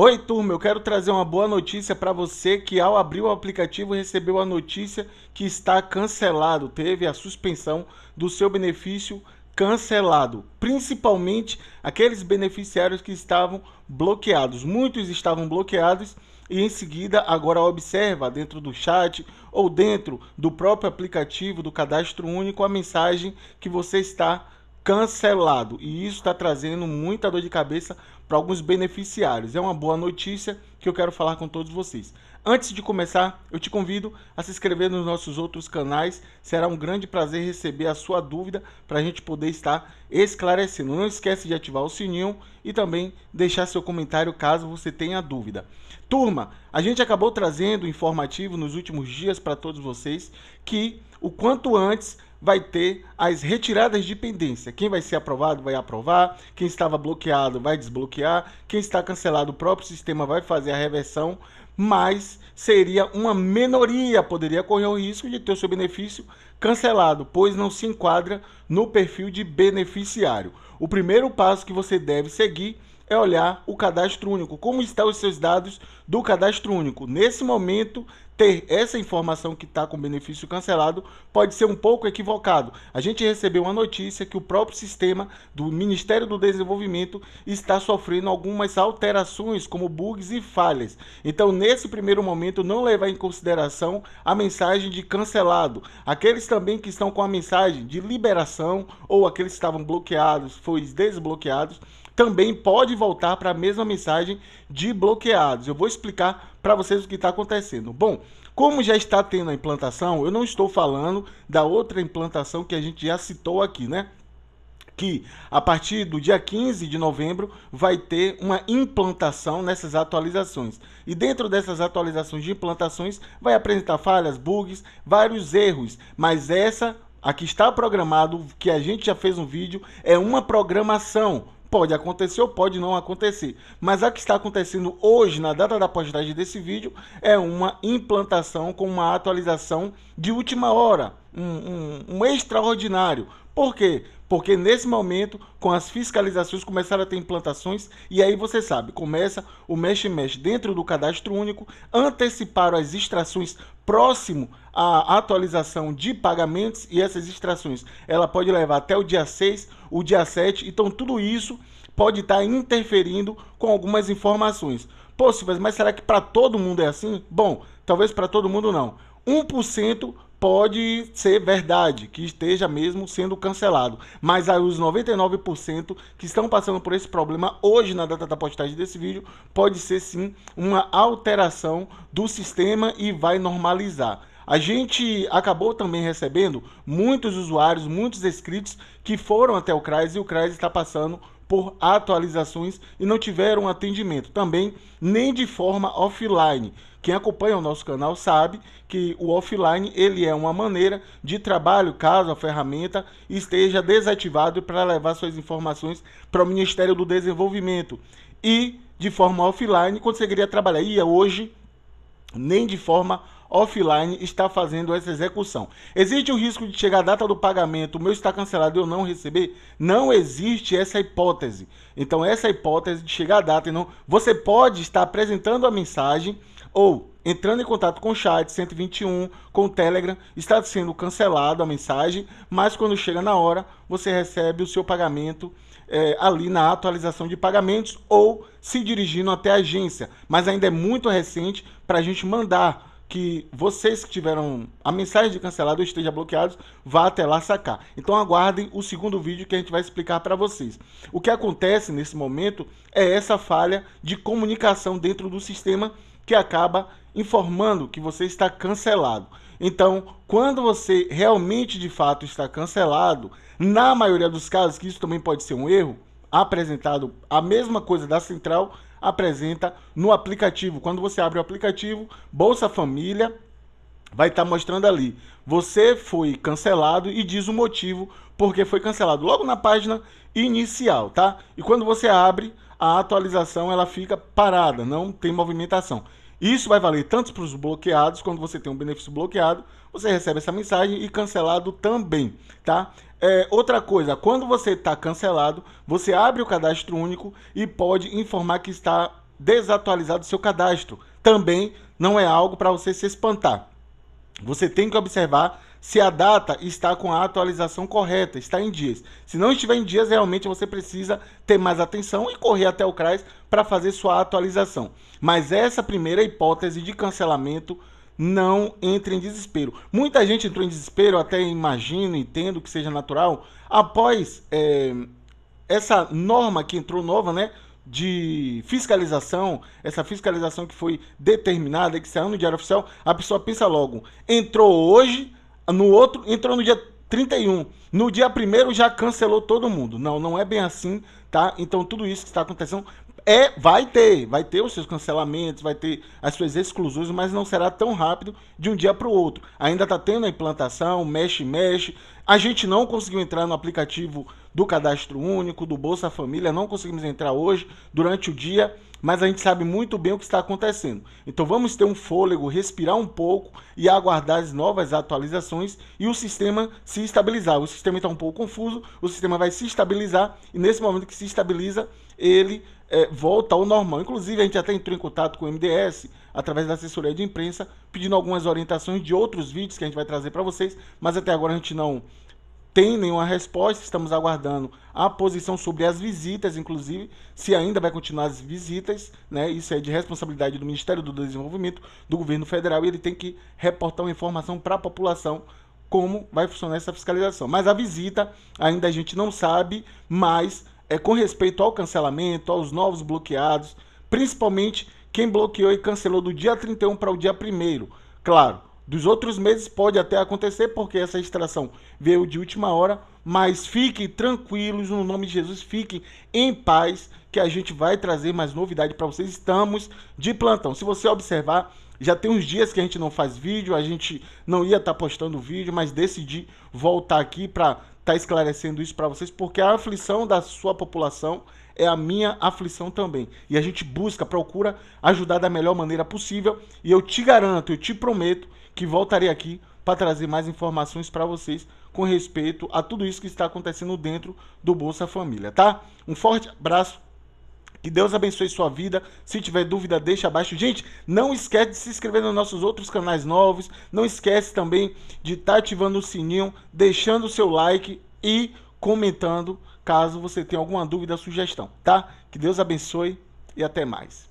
Oi, turma, eu quero trazer uma boa notícia para você que ao abrir o aplicativo recebeu a notícia que está cancelado, teve a suspensão do seu benefício cancelado, principalmente aqueles beneficiários que estavam bloqueados. Muitos estavam bloqueados e em seguida agora observa dentro do chat ou dentro do próprio aplicativo do Cadastro Único a mensagem que você está cancelado. E isso está trazendo muita dor de cabeça para alguns beneficiários. É uma boa notícia que eu quero falar com todos vocês. Antes de começar, eu te convido a se inscrever nos nossos outros canais. Será um grande prazer receber a sua dúvida para a gente poder estar esclarecendo. Não esquece de ativar o sininho e também deixar seu comentário caso você tenha dúvida. Turma, a gente acabou trazendo informativo nos últimos dias para todos vocês que o quanto antes vai ter as retiradas de pendência. Quem vai ser aprovado vai aprovar, quem estava bloqueado vai desbloquear, quem está cancelado, o próprio sistema vai fazer a reversão, mas seria uma minoria, poderia correr o risco de ter o seu benefício cancelado, pois não se enquadra no perfil de beneficiário. O primeiro passo que você deve seguir é olhar o cadastro único, como estão os seus dados do cadastro único. Nesse momento, ter essa informação que está com benefício cancelado pode ser um pouco equivocado. A gente recebeu uma notícia que o próprio sistema do Ministério do Desenvolvimento está sofrendo algumas alterações, como bugs e falhas. Então, nesse primeiro momento, não levar em consideração a mensagem de cancelado. Aqueles também que estão com a mensagem de liberação ou aqueles que estavam bloqueados, foi desbloqueados, também pode voltar para a mesma mensagem de bloqueados. Eu vou explicar para vocês o que está acontecendo. Bom, como já está tendo a implantação, eu não estou falando da outra implantação que a gente já citou aqui, né? que a partir do dia 15 de novembro vai ter uma implantação nessas atualizações. E dentro dessas atualizações de implantações vai apresentar falhas, bugs, vários erros, mas essa a que está programado, que a gente já fez um vídeo, é uma programação Pode acontecer ou pode não acontecer. Mas a que está acontecendo hoje, na data da postagem desse vídeo, é uma implantação com uma atualização de última hora. Um, um, um extraordinário. Por quê? Porque nesse momento, com as fiscalizações, começaram a ter implantações, e aí você sabe, começa o mexe-mexe dentro do cadastro único, anteciparam as extrações próximo à atualização de pagamentos, e essas extrações, ela pode levar até o dia 6, o dia 7, então tudo isso pode estar tá interferindo com algumas informações. Pô, mas será que para todo mundo é assim? Bom, talvez para todo mundo não. 1% pode ser verdade, que esteja mesmo sendo cancelado. Mas aí os 99% que estão passando por esse problema hoje, na data da postagem desse vídeo, pode ser sim uma alteração do sistema e vai normalizar. A gente acabou também recebendo muitos usuários, muitos inscritos que foram até o CRAS e o CRAS está passando por atualizações e não tiveram atendimento também, nem de forma offline. Quem acompanha o nosso canal sabe que o offline ele é uma maneira de trabalho caso a ferramenta esteja desativado para levar suas informações para o Ministério do Desenvolvimento. E de forma offline conseguiria trabalhar. E é hoje nem de forma offline está fazendo essa execução. Existe o risco de chegar a data do pagamento, o meu está cancelado e eu não receber? Não existe essa hipótese. Então, essa hipótese de chegar a data e não. Você pode estar apresentando a mensagem ou entrando em contato com o chat 121, com o Telegram, está sendo cancelado a mensagem, mas quando chega na hora, você recebe o seu pagamento é, ali na atualização de pagamentos ou se dirigindo até a agência. Mas ainda é muito recente para a gente mandar que vocês que tiveram a mensagem de cancelado estejam esteja bloqueados, vá até lá sacar. Então aguardem o segundo vídeo que a gente vai explicar para vocês. O que acontece nesse momento é essa falha de comunicação dentro do sistema que acaba informando que você está cancelado. Então, quando você realmente de fato está cancelado, na maioria dos casos, que isso também pode ser um erro, apresentado a mesma coisa da central, apresenta no aplicativo. Quando você abre o aplicativo, Bolsa Família, vai estar tá mostrando ali. Você foi cancelado e diz o motivo porque foi cancelado logo na página inicial, tá? E quando você abre, a atualização ela fica parada, não tem movimentação. Isso vai valer tanto para os bloqueados, quando você tem um benefício bloqueado, você recebe essa mensagem e cancelado também, tá? É, outra coisa, quando você está cancelado, você abre o cadastro único e pode informar que está desatualizado o seu cadastro. Também não é algo para você se espantar. Você tem que observar se a data está com a atualização correta, está em dias. Se não estiver em dias, realmente você precisa ter mais atenção e correr até o CRAS para fazer sua atualização. Mas essa primeira hipótese de cancelamento não entre em desespero. Muita gente entrou em desespero, até imagino, entendo que seja natural, após é, essa norma que entrou nova, né? de fiscalização, essa fiscalização que foi determinada, que saiu no Diário Oficial, a pessoa pensa logo, entrou hoje, no outro entrou no dia 31. No dia 1 já cancelou todo mundo. Não, não é bem assim, tá? Então tudo isso que está acontecendo é, vai ter, vai ter os seus cancelamentos, vai ter as suas exclusões, mas não será tão rápido de um dia para o outro. Ainda está tendo a implantação, mexe, mexe. A gente não conseguiu entrar no aplicativo do Cadastro Único, do Bolsa Família, não conseguimos entrar hoje, durante o dia, mas a gente sabe muito bem o que está acontecendo. Então vamos ter um fôlego, respirar um pouco e aguardar as novas atualizações e o sistema se estabilizar. O sistema está um pouco confuso, o sistema vai se estabilizar e nesse momento que se estabiliza, ele é, volta ao normal. Inclusive, a gente até tá entrou em contato com o MDS através da assessoria de imprensa, pedindo algumas orientações de outros vídeos que a gente vai trazer para vocês, mas até agora a gente não tem nenhuma resposta. Estamos aguardando a posição sobre as visitas, inclusive, se ainda vai continuar as visitas, né? Isso é de responsabilidade do Ministério do Desenvolvimento, do governo federal, e ele tem que reportar uma informação para a população como vai funcionar essa fiscalização. Mas a visita ainda a gente não sabe, mas é, com respeito ao cancelamento, aos novos bloqueados, principalmente quem bloqueou e cancelou do dia 31 para o dia 1. Claro, dos outros meses pode até acontecer, porque essa extração veio de última hora, mas fiquem tranquilos, no nome de Jesus, fiquem em paz, que a gente vai trazer mais novidade para vocês. Estamos de plantão. Se você observar, já tem uns dias que a gente não faz vídeo, a gente não ia estar tá postando vídeo, mas decidi voltar aqui para tá esclarecendo isso para vocês, porque a aflição da sua população é a minha aflição também. E a gente busca, procura ajudar da melhor maneira possível. E eu te garanto, eu te prometo que voltarei aqui para trazer mais informações para vocês com respeito a tudo isso que está acontecendo dentro do Bolsa Família, tá? Um forte abraço que Deus abençoe sua vida. Se tiver dúvida, deixa abaixo. Gente, não esquece de se inscrever nos nossos outros canais novos. Não esquece também de estar tá ativando o sininho, deixando o seu like e comentando caso você tenha alguma dúvida, ou sugestão, tá? Que Deus abençoe e até mais.